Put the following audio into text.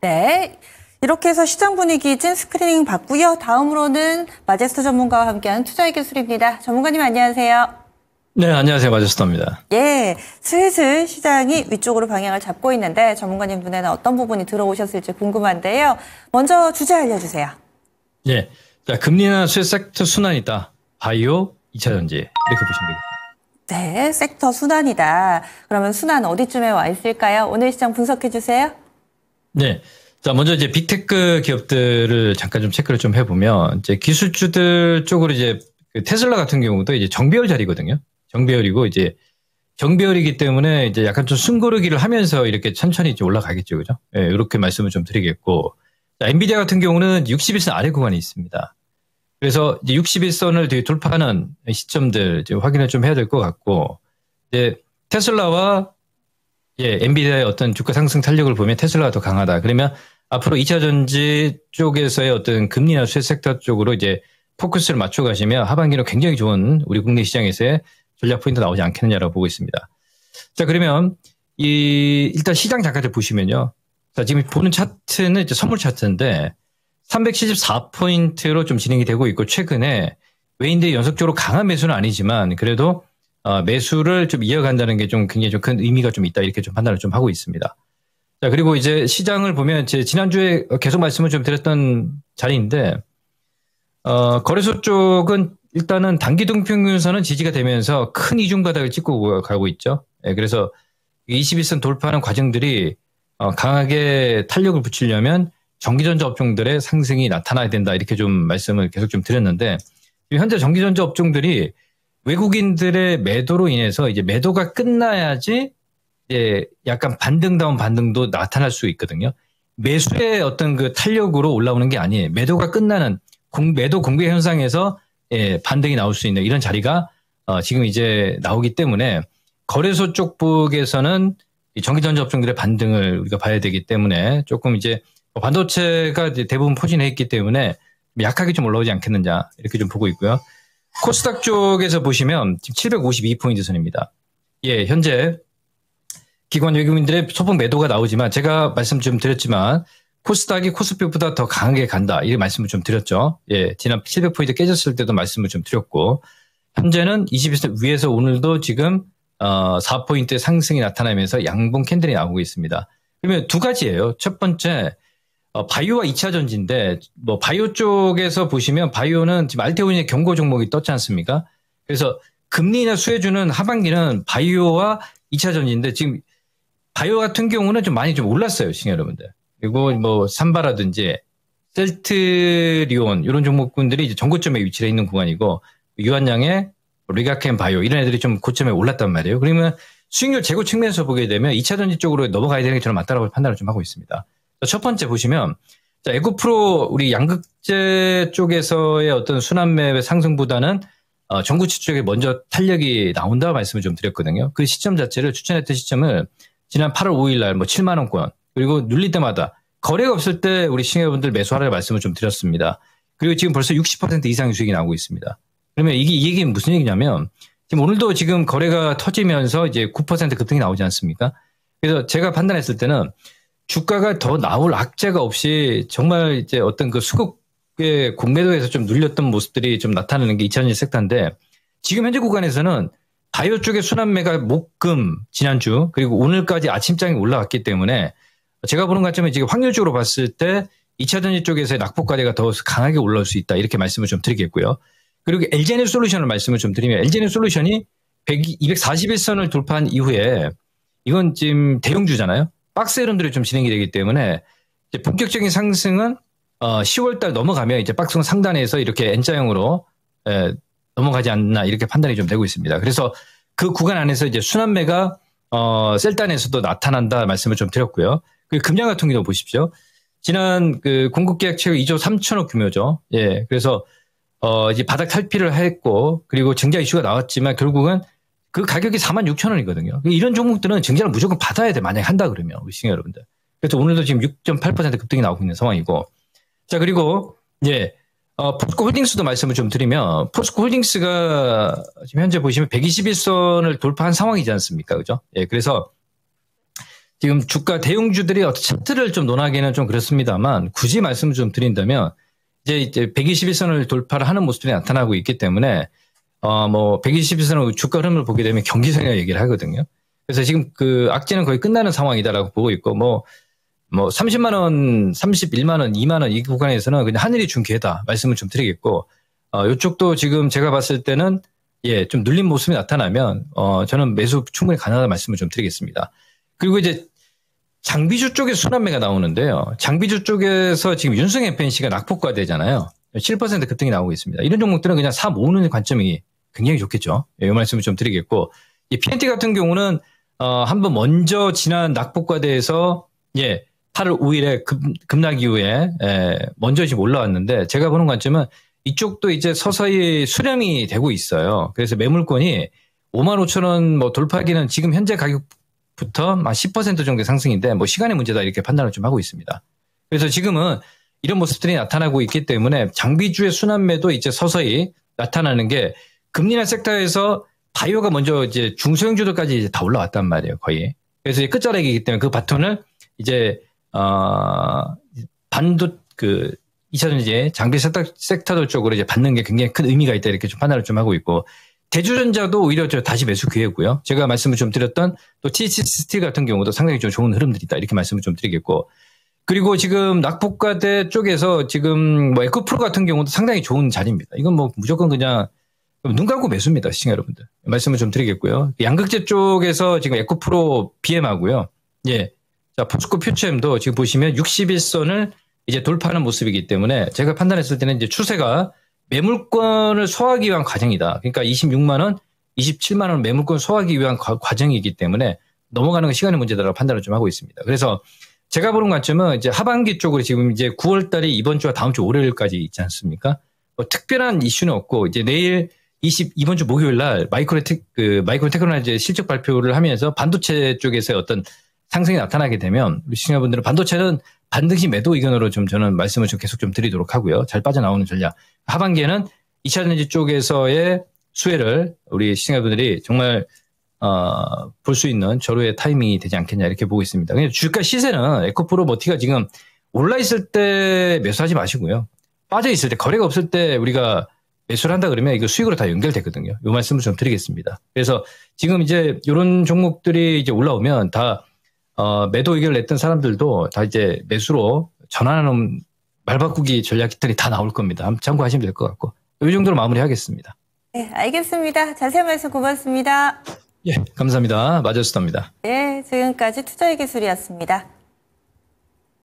네. 이렇게 해서 시장 분위기 찐 스크리닝 봤고요. 다음으로는 마제스터 전문가와 함께하는 투자의 기술입니다. 전문가님 안녕하세요. 네, 안녕하세요. 마제스터입니다. 예. 슬슬 시장이 위쪽으로 방향을 잡고 있는데 전문가님 눈에는 어떤 부분이 들어오셨을지 궁금한데요. 먼저 주제 알려주세요. 예. 자, 금리나 수 섹터 순환이다. 바이오, 2차전지. 이렇게 보시면 되겠습니다. 네, 섹터 순환이다. 그러면 순환 어디쯤에 와 있을까요? 오늘 시장 분석해 주세요. 네. 자, 먼저 이제 빅테크 기업들을 잠깐 좀 체크를 좀 해보면 이제 기술주들 쪽으로 이제 그 테슬라 같은 경우도 이제 정배열 자리거든요. 정배열이고 이제 정배열이기 때문에 이제 약간 좀 숨고르기를 하면서 이렇게 천천히 이제 올라가겠죠. 그죠? 예, 네, 이렇게 말씀을 좀 드리겠고. 자, 엔비디아 같은 경우는 61선 아래 구간이 있습니다. 그래서 이제 61선을 뒤에 돌파하는 시점들 이제 확인을 좀 해야 될 것 같고. 이제 테슬라와 예, 엔비디아의 어떤 주가 상승 탄력을 보면 테슬라가 더 강하다. 그러면 앞으로 2차 전지 쪽에서의 어떤 금리나 쇠 섹터 쪽으로 이제 포커스를 맞춰 가시면 하반기는 굉장히 좋은 우리 국내 시장에서의 전략 포인트 나오지 않겠느냐라고 보고 있습니다. 자, 그러면 이 일단 시장 잠가좀 보시면요. 자, 지금 보는 차트는 이제 선물 차트인데 374포인트로 좀 진행이 되고 있고 최근에 외인들이 연속적으로 강한 매수는 아니지만 그래도 어, 매수를 좀 이어간다는 게 좀 굉장히 좀 큰 의미가 좀 있다 이렇게 좀 판단을 좀 하고 있습니다. 자 그리고 이제 시장을 보면 제 지난주에 계속 말씀을 좀 드렸던 자리인데 어, 거래소 쪽은 일단은 단기 동평균선은 지지가 되면서 큰 이중 바닥을 찍고 가고 있죠. 예, 그래서 21선 돌파하는 과정들이 어, 강하게 탄력을 붙이려면 전기전자 업종들의 상승이 나타나야 된다 이렇게 좀 말씀을 계속 좀 드렸는데 현재 전기전자 업종들이 외국인들의 매도로 인해서 이제 매도가 끝나야지 이제 약간 반등다운 반등도 나타날 수 있거든요. 매수의 어떤 그 탄력으로 올라오는 게 아니에요. 매도가 끝나는 공, 매도 공개 현상에서 예, 반등이 나올 수 있는 이런 자리가 어, 지금 이제 나오기 때문에 거래소 쪽북에서는 전기전자 업종들의 반등을 우리가 봐야 되기 때문에 조금 이제 반도체가 이제 대부분 포진해 있기 때문에 약하게 좀 올라오지 않겠느냐 이렇게 좀 보고 있고요. 코스닥 쪽에서 보시면 지금 752포인트 선입니다. 예, 현재 기관 외국인들의 소폭 매도가 나오지만 제가 말씀 좀 드렸지만 코스닥이 코스피보다 더 강하게 간다. 이런 말씀을 좀 드렸죠. 예, 지난 700포인트 깨졌을 때도 말씀을 좀 드렸고 현재는 20일 위에서 오늘도 지금 어 4포인트 상승이 나타나면서 양봉 캔들이 나오고 있습니다. 그러면 두 가지예요. 첫 번째 어, 바이오와 2차 전지인데 뭐 바이오 쪽에서 보시면 바이오는 지금 알테오닌의 경고 종목이 떴지 않습니까? 그래서 금리나 수혜주는 하반기는 바이오와 2차 전지인데 지금 바이오 같은 경우는 좀 많이 좀 올랐어요, 신 여러분들. 그리고 뭐 삼바라든지 셀트리온 이런 종목군들이 이제 전고점에 위치해 있는 구간이고 유한양의 리가켄 바이오 이런 애들이 좀 고점에 올랐단 말이에요. 그러면 수익률 재고 측면에서 보게 되면 2차 전지 쪽으로 넘어가야 되는 게 저는 맞다라고 판단을 좀 하고 있습니다. 첫 번째 보시면 자, 에코 프로 우리 양극재 쪽에서의 어떤 순환매의 상승보다는 어, 전구치 쪽에 먼저 탄력이 나온다 말씀을 좀 드렸거든요. 그 시점 자체를 추천했던 시점을 지난 8월 5일 날뭐 7만 원권 그리고 눌릴 때마다 거래가 없을 때 우리 시청자분들 매수하라는 말씀을 좀 드렸습니다. 그리고 지금 벌써 60% 이상의 수익이 나오고 있습니다. 그러면 이게 이 얘기는 무슨 얘기냐면 지금 오늘도 지금 거래가 터지면서 이제 9% 급등이 나오지 않습니까? 그래서 제가 판단했을 때는 주가가 더 나올 악재가 없이 정말 이제 어떤 그 수급의 공매도에서 좀 눌렸던 모습들이 좀 나타나는 게 2000년 섹터인데 지금 현재 구간에서는 바이오 쪽의 순환매가 목금 지난주 그리고 오늘까지 아침장이 올라왔기 때문에 제가 보는 관점에 지금 확률적으로 봤을 때 2차 전지 쪽에서의 낙폭과대가 더 강하게 올라올 수 있다 이렇게 말씀을 좀 드리겠고요. 그리고 LG에너 솔루션을 말씀을 좀 드리면 LG에너 솔루션이 100, 241선을 돌파한 이후에 이건 지금 대형주잖아요. 박스 이름들이좀 진행이 되기 때문에 이제 본격적인 상승은 어, 10월달 넘어가면 이제 박스는 상단에서 이렇게 N자형으로 에, 예, 넘어가지 않나 이렇게 판단이 좀 되고 있습니다. 그래서 그 구간 안에서 이제 순환매가 어, 셀단에서도 나타난다 말씀을 좀 드렸고요. 그 금량 같은 경우 보십시오. 지난 그 공급계약 체결 2조 3천억 규모죠. 예, 그래서 어, 이제 바닥 탈피를 했고 그리고 증자 이슈가 나왔지만 결국은 그 가격이 4만 6천 원이거든요. 그러니까 이런 종목들은 증자를 무조건 받아야 돼. 만약에 한다 그러면, 우리 시청자 여러분들. 그래서 오늘도 지금 6.8% 급등이 나오고 있는 상황이고. 자, 그리고 이 어, 포스코 홀딩스도 말씀을 좀 드리면, 포스코 홀딩스가 지금 현재 보시면 121선을 돌파한 상황이지 않습니까? 그죠? 예, 그래서 지금 주가 대형주들이 어떤 차트를 좀 논하기는 에좀 그렇습니다만, 굳이 말씀을 좀 드린다면, 이제, 이제 121선을 돌파를 하는 모습들이 나타나고 있기 때문에, 어, 뭐 120일선 주가 흐름을 보게 되면 경기 성향 얘기를 하거든요. 그래서 지금 그 악재는 거의 끝나는 상황이다라고 보고 있고 뭐뭐 뭐 30만 뭐, 원, 31만 원, 2만 원 이 구간에서는 그냥 하늘이 준 개다 말씀을 좀 드리겠고 어, 이쪽도 지금 제가 봤을 때는 예, 좀 눌린 모습이 나타나면 어, 저는 매수 충분히 가능하다 말씀을 좀 드리겠습니다. 그리고 이제 장비주 쪽에 순환매가 나오는데요. 장비주 쪽에서 지금 윤승 FNC가 낙폭과 되잖아요. 7% 급등이 나오고 있습니다. 이런 종목들은 그냥 사 모으는 관점이 굉장히 좋겠죠. 이 예, 말씀을 좀 드리겠고 이 PNT 같은 경우는 어, 한번 먼저 지난 낙폭과대해서예 8월 5일에 급, 락 이후에 예, 먼저 지금 올라왔는데 제가 보는 관점은 이쪽도 이제 서서히 수렴이 되고 있어요. 그래서 매물권이 5만 5천 원뭐 돌파기는 지금 현재 가격부터 막 10% 정도 상승인데 뭐 시간의 문제다 이렇게 판단을 좀 하고 있습니다. 그래서 지금은 이런 모습들이 나타나고 있기 때문에 장비주의 순환매도 이제 서서히 나타나는 게 금리나 섹터에서 바이오가 먼저 이제 중소형주도까지 이제 다 올라왔단 말이에요, 거의. 그래서 이제 끝자락이기 때문에 그 바톤을 이제, 어, 반도, 그, 2차전 이 장비 섹터, 섹터들 쪽으로 이제 받는 게 굉장히 큰 의미가 있다 이렇게 좀 판단을 좀 하고 있고 대주전자도 오히려 저 다시 매수 기회고요. 제가 말씀을 좀 드렸던 또 THC 스틸 같은 경우도 상당히 좀 좋은 흐름들이다 이렇게 말씀을 좀 드리겠고 그리고 지금 낙폭과대 쪽에서 지금 뭐 에코프로 같은 경우도 상당히 좋은 자리입니다. 이건 뭐 무조건 그냥 눈 감고 매수입니다, 시청자 여러분들. 말씀을 좀 드리겠고요. 양극재 쪽에서 지금 에코프로 BM하고요. 예. 자, 포스코 퓨처엠도 지금 보시면 61선을 이제 돌파하는 모습이기 때문에 제가 판단했을 때는 이제 추세가 매물권을 소화하기 위한 과정이다. 그러니까 26만원, 27만원 매물권 소화하기 위한 과, 과정이기 때문에 넘어가는 건 시간의 문제다라고 판단을 좀 하고 있습니다. 그래서 제가 보는 관점은 이제 하반기 쪽으로 지금 이제 9월 달이 이번 주와 다음 주 월요일까지 있지 않습니까? 뭐 특별한 이슈는 없고 이제 내일 20 이번 주 목요일 날 마이크로 테, 그 마이크로 테크놀로지 실적 발표를 하면서 반도체 쪽에서 어떤 상승이 나타나게 되면 우리 시청자분들은 반도체는 반드시 매도 의견으로 좀 저는 말씀을 좀 계속 좀 드리도록 하고요. 잘 빠져나오는 전략. 하반기에는 2차 전지 쪽에서의 수혜를 우리 시청자분들이 정말 어, 볼수 있는 절호의 타이밍이 되지 않겠냐 이렇게 보고 있습니다. 주가 시세는 에코프로 버티가 지금 올라 있을 때 매수하지 마시고요. 빠져 있을 때 거래가 없을 때 우리가 매수한다 를 그러면 이거 수익으로 다 연결되거든요. 이 말씀을 좀 드리겠습니다. 그래서 지금 이제 이런 종목들이 이제 올라오면 다 어, 매도 의견을 냈던 사람들도 다 이제 매수로 전환하는 말바꾸기 전략 기틀이 다 나올 겁니다. 참고하시면 될 것 같고 이 정도로 마무리하겠습니다. 네, 알겠습니다. 자세한 말씀 고맙습니다. 예, 감사합니다. 마저스다입니다 예, 네, 지금까지 투자의 기술이었습니다.